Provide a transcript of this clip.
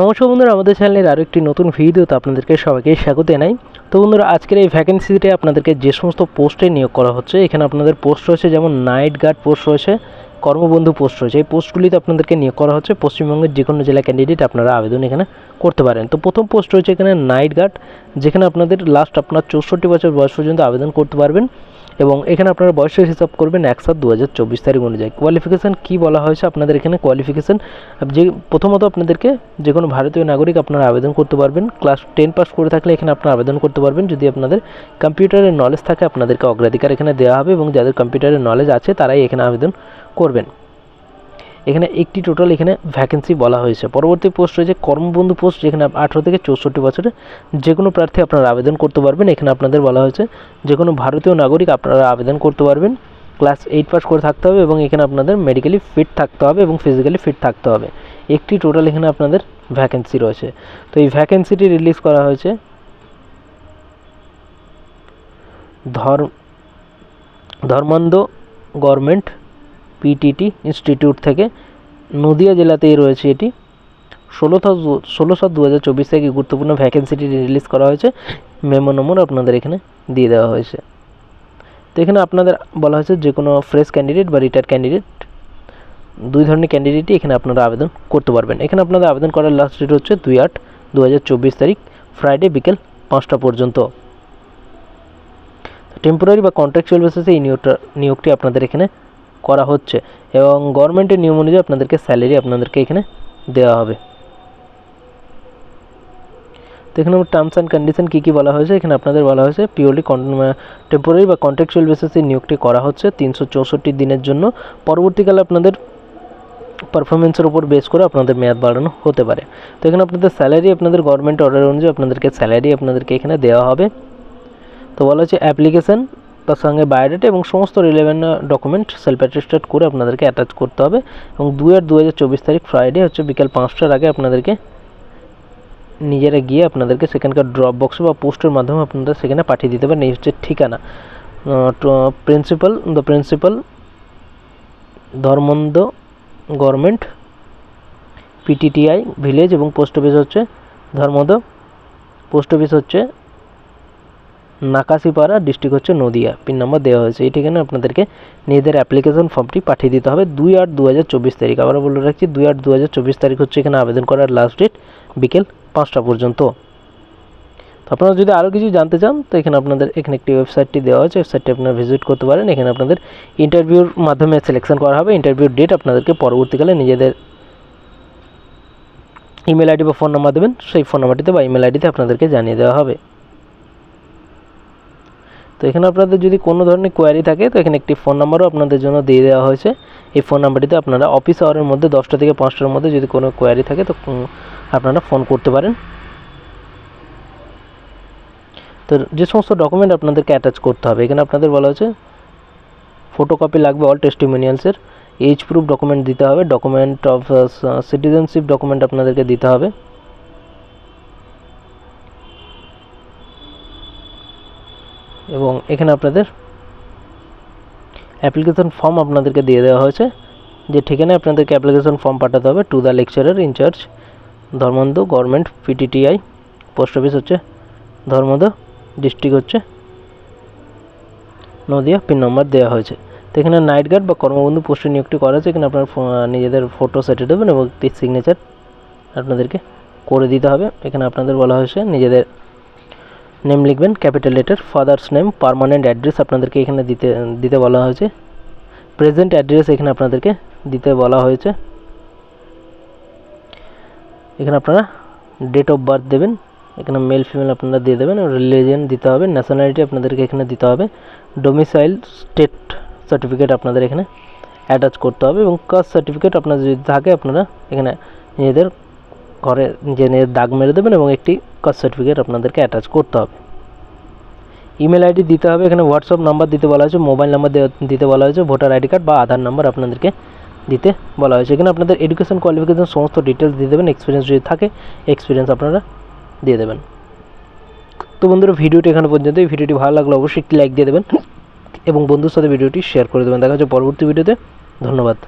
নমস্কার বন্ধুরা আমাদের চ্যানেলের আরও একটি নতুন ভিডিওতে আপনাদেরকে সবাইকে স্বাগত জানাই তো বন্ধুরা আজকের এই ভ্যাকেন্সিতে আপনাদেরকে যে সমস্ত পোস্টে নিয়োগ করা হচ্ছে এখানে আপনাদের পোস্ট রয়েছে যেমন নাইট গার্ড পোস্ট রয়েছে কর্মবন্ধু পোস্ট রয়েছে এই পোস্টগুলিতে আপনাদেরকে নিয়োগ করা হচ্ছে পশ্চিমবঙ্গের যে কোনো জেলা ক্যান্ডিডেট আপনারা আবেদন এখানে করতে পারেন তো প্রথম পোস্ট রয়েছে এখানে নাইট গার্ড যেখানে আপনাদের লাস্ট আপনার চৌষট্টি বছর বয়স পর্যন্ত আবেদন করতে পারবেন এবং এখানে আপনারা বয়সের হিসাব করবেন এক সাত দু তারিখ অনুযায়ী কোয়ালিফিকেশান কী বলা হয়েছে আপনাদের এখানে কোয়ালিফিকেশান যে প্রথমত আপনাদেরকে যে কোনো ভারতীয় নাগরিক আপনারা আবেদন করতে পারবেন ক্লাস টেন পাস করে থাকলে এখানে আপনারা আবেদন করতে পারবেন যদি আপনাদের কম্পিউটারের নলেজ থাকে আপনাদেরকে অগ্রাধিকার এখানে দেওয়া হবে এবং যাদের কম্পিউটারের নলেজ আছে তারাই এখানে আবেদন করবেন এখানে একটি টোটাল এখানে ভ্যাকেন্সি বলা হয়েছে পরবর্তী পোস্ট রয়েছে কর্মবন্ধু পোস্ট যেখানে আঠেরো থেকে চৌষট্টি বছরে যে কোনো প্রার্থী আপনারা আবেদন করতে পারবেন এখানে আপনাদের বলা হয়েছে যে কোনো ভারতীয় নাগরিক আপনারা আবেদন করতে পারবেন ক্লাস এইট পাস করে থাকতে হবে এবং এখানে আপনাদের মেডিকেলি ফিট থাকতে হবে এবং ফিজিক্যালি ফিট থাকতে হবে একটি টোটাল এখানে আপনাদের ভ্যাকেন্সি রয়েছে তো এই ভ্যাকেন্সিটি রিলিজ করা হয়েছে ধর্ম ধর্মান্ধ গভর্নমেন্ট পিটিটি ইনস্টিটিউট থেকে নদিয়া জেলাতেই রয়েছে এটি ষোলো ষোলো সাত দু হাজার চব্বিশ থেকে গুরুত্বপূর্ণ ভ্যাকেন্সিটি রিলিজ করা হয়েছে মেমো নম্বর আপনাদের এখানে দিয়ে দেওয়া হয়েছে তো এখানে আপনাদের বলা হয়েছে যে কোনো ফ্রেশ ক্যান্ডিডেট বা রিটায়ার ক্যান্ডিডেট দুই ধরনের ক্যান্ডিডেটই এখানে আপনারা আবেদন করতে পারবেন এখানে আপনাদের আবেদন করার লাস্ট ডেট হচ্ছে দুই আট দু তারিখ ফ্রাইডে বিকেল পাঁচটা পর্যন্ত টেম্পোরারি বা কন্ট্রাকচুয়াল বেসিসে এই নিয়োগটা নিয়োগটি আপনাদের এখানে করা হচ্ছে এবং গভর্নমেন্টের নিয়ম অনুযায়ী আপনাদেরকে স্যালারি আপনাদেরকে এখানে দেওয়া হবে তো এখানে টার্মস অ্যান্ড কন্ডিশন কী কী বলা হয়েছে এখানে আপনাদের বলা হয়েছে পিওরলি টেম্পোরারি বা কন্ট্রাকচুয়াল বেসিসে নিয়োগটি করা হচ্ছে তিনশো দিনের জন্য পরবর্তীকালে আপনাদের পারফরমেন্সের উপর বেস করে আপনাদের মেয়াদ বাড়ানো হতে পারে তো এখানে আপনাদের স্যালারি আপনাদের গভর্নমেন্ট অর্ডার অনুযায়ী আপনাদেরকে স্যালারি আপনাদেরকে এখানে দেওয়া হবে তো বলা হচ্ছে অ্যাপ্লিকেশান তার সঙ্গে বায়োডেটা এবং সমস্ত রিলেভেন্ট ডকুমেন্ট সেলফ অ্যাটেস্টেড করে আপনাদেরকে অ্যাটাচ করতে হবে এবং দু আর দু তারিখ ফ্রাইডে হচ্ছে বিকাল পাঁচটার আগে আপনাদেরকে নিজেরা গিয়ে আপনাদেরকে সেখানকার ড্রপ বক্স বা পোস্টের মাধ্যমে আপনারা সেখানে পাঠিয়ে দিতে পারেন এই হচ্ছে ঠিকানা principal the principal Dharmanda government PTTI village এবং পোস্ট অফিস হচ্ছে ধর্মদ পোস্ট অফিস হচ্ছে নাকাশিপাড়া ডিস্ট্রিক্ট হচ্ছে নদিয়া পিন নাম্বার দেওয়া হয়েছে এই ঠিকানা আপনাদেরকে নিজেদের অ্যাপ্লিকেশন ফর্মটি পাঠিয়ে দিতে হবে দুই আট দু হাজার চব্বিশ তারিখ আবার বলে রাখছি দুই আট দু হাজার চব্বিশ তারিখ হচ্ছে এখানে আবেদন করার লাস্ট ডেট বিকেল পাঁচটা পর্যন্ত তো আপনারা যদি আরও কিছু জানতে চান তো এখানে আপনাদের এখানে একটি ওয়েবসাইটটি দেওয়া হয়েছে ওয়েবসাইটটি আপনারা ভিজিট করতে পারেন এখানে আপনাদের ইন্টারভিউর মাধ্যমে সিলেকশন করা হবে ইন্টারভিউর ডেট আপনাদেরকে পরবর্তীকালে নিজেদের ইমেল আইডি বা ফোন নাম্বার দেবেন সেই ফোন নাম্বারটিতে বা ইমেল আইডিতে আপনাদেরকে জানিয়ে দেওয়া হবে তো এখানে আপনাদের যদি কোনো ধরনের কোয়ারি থাকে তো এখানে একটি ফোন নাম্বারও আপনাদের জন্য দিয়ে দেওয়া হয়েছে এই ফোন নাম্বারটিতে আপনারা অফিস আওয়ারের মধ্যে দশটা থেকে পাঁচটার মধ্যে যদি কোনো কোয়ারি থাকে তো আপনারা ফোন করতে পারেন তো যে সমস্ত ডকুমেন্ট আপনাদেরকে অ্যাটাচ করতে হবে এখানে আপনাদের বলা হয়েছে ফটোকপি লাগবে অল টেস্টিমিনিয়ালসের এজ প্রুফ ডকুমেন্ট দিতে হবে ডকুমেন্ট অফ সিটিজেনশিপ ডকুমেন্ট আপনাদেরকে দিতে হবে এবং এখানে আপনাদের অ্যাপ্লিকেশন ফর্ম আপনাদেরকে দিয়ে দেওয়া হয়েছে যে ঠিকানায় আপনাদেরকে অ্যাপ্লিকেশন ফর্ম পাঠাতে হবে to the lecturer in charge Dharmanda government PTTI post office হচ্ছে ধর্মদ ডিস্ট্রিক্ট হচ্ছে নদিয়া পিন নম্বর দেওয়া হয়েছে তো এখানে নাইট গার্ড বা কর্মবন্ধু পোস্টে নিয়োগটি করা আছে এখানে আপনার নিজেদের ফটো সেটে দেবেন এবং সিগনেচার আপনাদেরকে করে দিতে হবে এখানে আপনাদের বলা হয়েছে নিজেদের নেম লিখবেন capital letter father's name permanent address আপনাদেরকে এখানে দিতে দিতে বলা হয়েছে প্রেজেন্ট অ্যাড্রেস এখানে আপনাদেরকে দিতে বলা হয়েছে এখানে আপনারা ডেট অফ বার্থ দেবেন এখানে মেল ফিমেল আপনারা দিয়ে দেবেন রিলিজিয়ান দিতে হবে ন্যাশনালিটি আপনাদেরকে এখানে দিতে হবে ডোমিসাইল স্টেট সার্টিফিকেট আপনাদের এখানে অ্যাটাচ করতে হবে এবং কাস্ট সার্টিফিকেট আপনাদের যদি থাকে আপনারা এখানে নিজেদের ঘরে জেনে দাগ মেরে দেবেন এবং একটি কাস্ট সার্টিফিকেট আপনাদেরকে অ্যাটাচ করতে হবে ইমেল আইডি দিতে হবে এখানে হোয়াটসঅ্যাপ নাম্বার দিতে বলা হয়েছে মোবাইল নাম্বার দিতে বলা হয়েছে ভোটার আইডি কার্ড বা আধার নাম্বার আপনাদেরকে দিতে বলা হয়েছে এখানে আপনাদের এডুকেশন কোয়ালিফিকেশন সমস্ত ডিটেলস দিয়ে দেবেন এক্সপিরিয়েন্স যদি থাকে এক্সপিরিয়েন্স আপনারা দিয়ে দেবেন তো বন্ধুরা ভিডিওটি এখানে পর্যন্ত এই ভিডিওটি ভালো লাগলে অবশ্যই একটি লাইক দিয়ে দেবেন এবং বন্ধুর সাথে ভিডিওটি শেয়ার করে দেবেন দেখা হচ্ছে পরবর্তী ভিডিওতে ধন্যবাদ